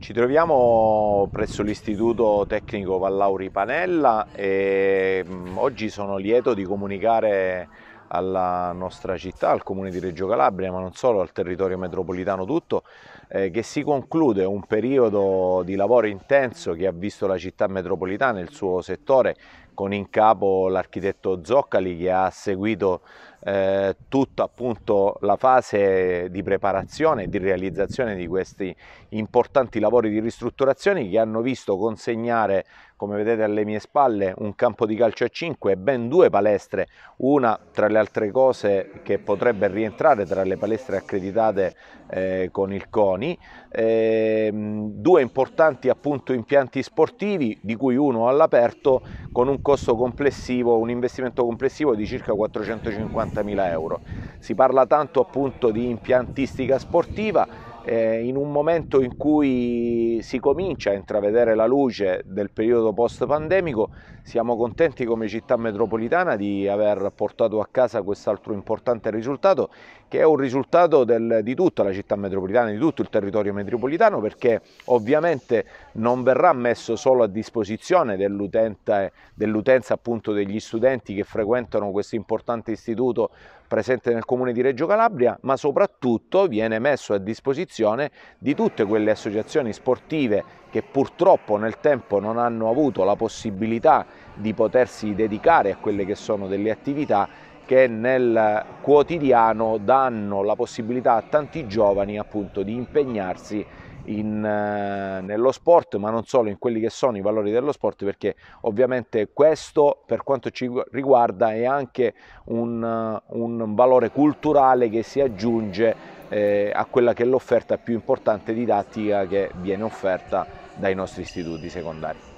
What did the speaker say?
Ci troviamo presso l'Istituto Tecnico Vallauri Panella e mm, oggi sono lieto di comunicare alla nostra città, al comune di Reggio Calabria, ma non solo, al territorio metropolitano tutto, eh, che si conclude un periodo di lavoro intenso che ha visto la città metropolitana e il suo settore con in capo l'architetto Zoccali che ha seguito eh, tutta appunto la fase di preparazione e di realizzazione di questi importanti lavori di ristrutturazione che hanno visto consegnare come vedete alle mie spalle un campo di calcio a 5 e ben due palestre, una tra le altre cose che potrebbe rientrare tra le palestre accreditate eh, con il CONI, eh, due importanti appunto impianti sportivi di cui uno all'aperto con un costo complessivo, un investimento complessivo di circa 450 70.000 euro. Si parla tanto appunto di impiantistica sportiva, eh, in un momento in cui si comincia a intravedere la luce del periodo post-pandemico, siamo contenti come città metropolitana di aver portato a casa quest'altro importante risultato, che è un risultato del, di tutta la città metropolitana, di tutto il territorio metropolitano, perché ovviamente non verrà messo solo a disposizione dell'utenza dell appunto degli studenti che frequentano questo importante istituto presente nel comune di Reggio Calabria, ma soprattutto viene messo a disposizione direzione di tutte quelle associazioni sportive che purtroppo nel tempo non hanno avuto la possibilità di potersi dedicare a quelle che sono delle attività che nel quotidiano danno la possibilità a tanti giovani appunto di impegnarsi in, eh, nello sport, ma non solo in quelli che sono i valori dello sport, perché ovviamente questo per quanto ci riguarda è anche un, eh, un valore culturale che si aggiunge eh, a quella che è l'offerta più importante didattica che viene offerta dai nostri istituti secondari.